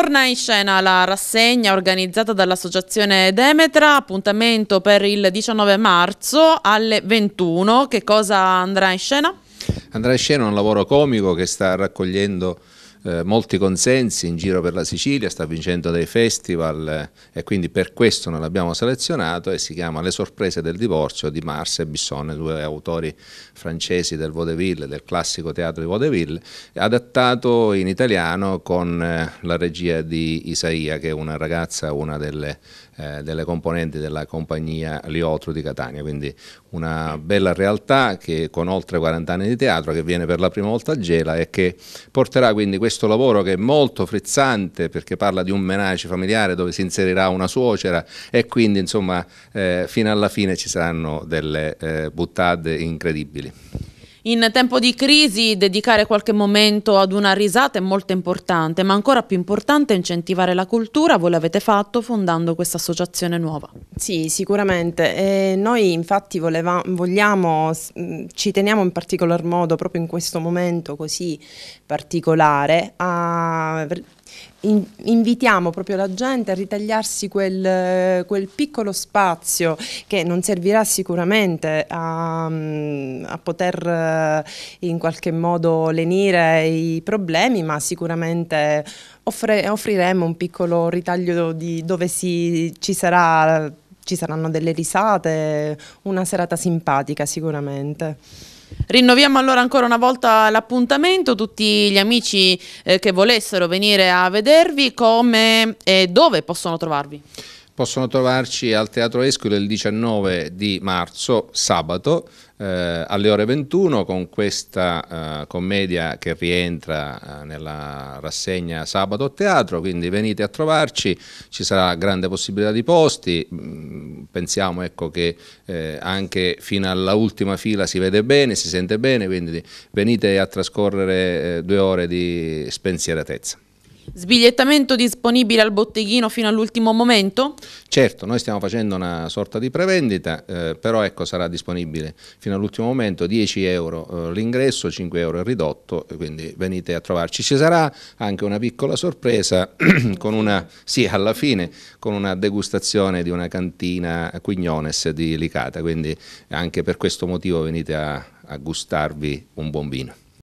Torna in scena la rassegna organizzata dall'associazione Demetra, appuntamento per il 19 marzo alle 21. Che cosa andrà in scena? Andrà in scena un lavoro comico che sta raccogliendo eh, molti consensi in giro per la Sicilia, sta vincendo dei festival eh, e quindi per questo non l'abbiamo selezionato e si chiama Le sorprese del divorzio di Mars e Bissone, due autori francesi del vaudeville, del classico teatro di vaudeville, adattato in italiano con eh, la regia di Isaia che è una ragazza, una delle, eh, delle componenti della compagnia Liotro di Catania, quindi una bella realtà che con oltre 40 anni di teatro che viene per la prima volta a Gela e che porterà quindi questo questo lavoro che è molto frizzante perché parla di un menage familiare dove si inserirà una suocera e quindi insomma eh, fino alla fine ci saranno delle eh, buttate incredibili. In tempo di crisi dedicare qualche momento ad una risata è molto importante, ma ancora più importante è incentivare la cultura, voi l'avete fatto fondando questa associazione nuova. Sì, sicuramente. E noi infatti voleva, vogliamo, ci teniamo in particolar modo proprio in questo momento così particolare a in, invitiamo proprio la gente a ritagliarsi quel, quel, piccolo spazio che non servirà sicuramente a, a, poter eh, in qualche modo lenire i problemi, ma sicuramente offre, offriremo un piccolo ritaglio di dove si, ci sarà ci saranno delle risate, una serata simpatica sicuramente. Rinnoviamo allora ancora una volta l'appuntamento, tutti gli amici eh, che volessero venire a vedervi, come e dove possono trovarvi? possono trovarci al Teatro Esquilo il 19 di marzo, sabato, eh, alle ore 21 con questa eh, commedia che rientra eh, nella rassegna Sabato Teatro, quindi venite a trovarci, ci sarà grande possibilità di posti, mm, pensiamo ecco, che eh, anche fino alla ultima fila si vede bene, si sente bene, quindi venite a trascorrere eh, due ore di spensieratezza. Sbigliettamento disponibile al botteghino fino all'ultimo momento? Certo, noi stiamo facendo una sorta di prevendita, eh, però ecco, sarà disponibile fino all'ultimo momento 10 euro eh, l'ingresso, 5 euro il ridotto, quindi venite a trovarci. Ci sarà anche una piccola sorpresa con una, sì, alla fine, con una degustazione di una cantina Quignones di Licata, quindi anche per questo motivo venite a, a gustarvi un buon vino.